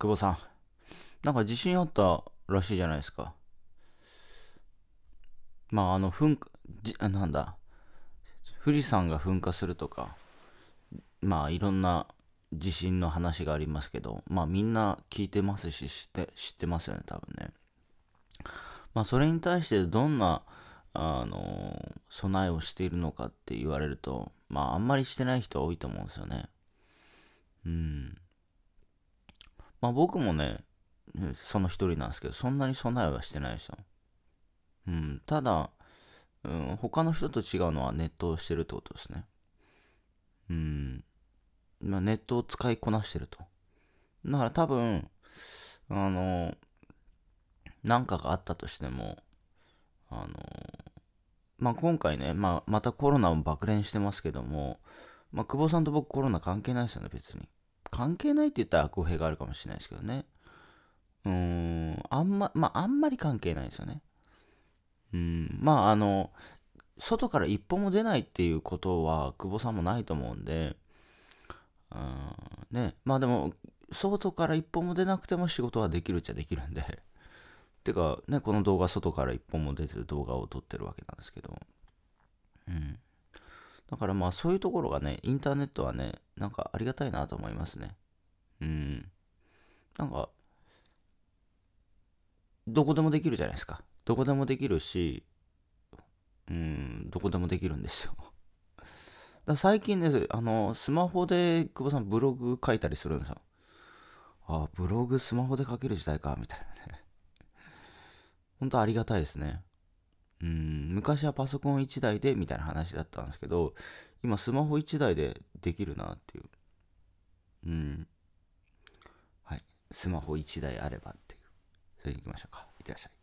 久保さん。なんか地震あったらしいじゃないですか。まあ、あの、噴火、じなんだ、富士山が噴火するとか、まあ、いろんな地震の話がありますけど、まあ、みんな聞いてますし、知って、知ってますよね、多分ね。まあ、それに対してどんな、あの備えをしているのかって言われると、まあ、あんまりしてない人は多いと思うんですよね。うん。まあ僕もね、その一人なんですけど、そんなに備えはしてないですよ。うん、ただ、うん、他の人と違うのはネットをしてるってことですね。うん。まあ、ネットを使いこなしてると。だから多分、あの、何かがあったとしても、あの、まあ、今回ね、まあ、またコロナも爆連してますけども、まあ、久保さんと僕コロナ関係ないですよね、別に。関係ないって言ったら語弊があるかもしれないですけどね。うん、あんま、まあ、あんまり関係ないですよね。うん、まあ、あの、外から一歩も出ないっていうことは、久保さんもないと思うんで、うん、ね、まあでも、外から一歩も出なくても仕事はできるっちゃできるんで。てか、ね、この動画、外から一歩も出て動画を撮ってるわけなんですけど、うん。だからまあそういうところがね、インターネットはね、なんかありがたいなと思いますね。うん。なんか、どこでもできるじゃないですか。どこでもできるし、うん、どこでもできるんですよ。だ最近ね、あの、スマホで久保さんブログ書いたりするんですよ。ああ、ブログスマホで書ける時代か、みたいなね。本当ありがたいですね。昔はパソコン1台でみたいな話だったんですけど、今スマホ1台でできるなっていう。うん。はい。スマホ1台あればっていう。それで行きましょうか。いってらっしゃい。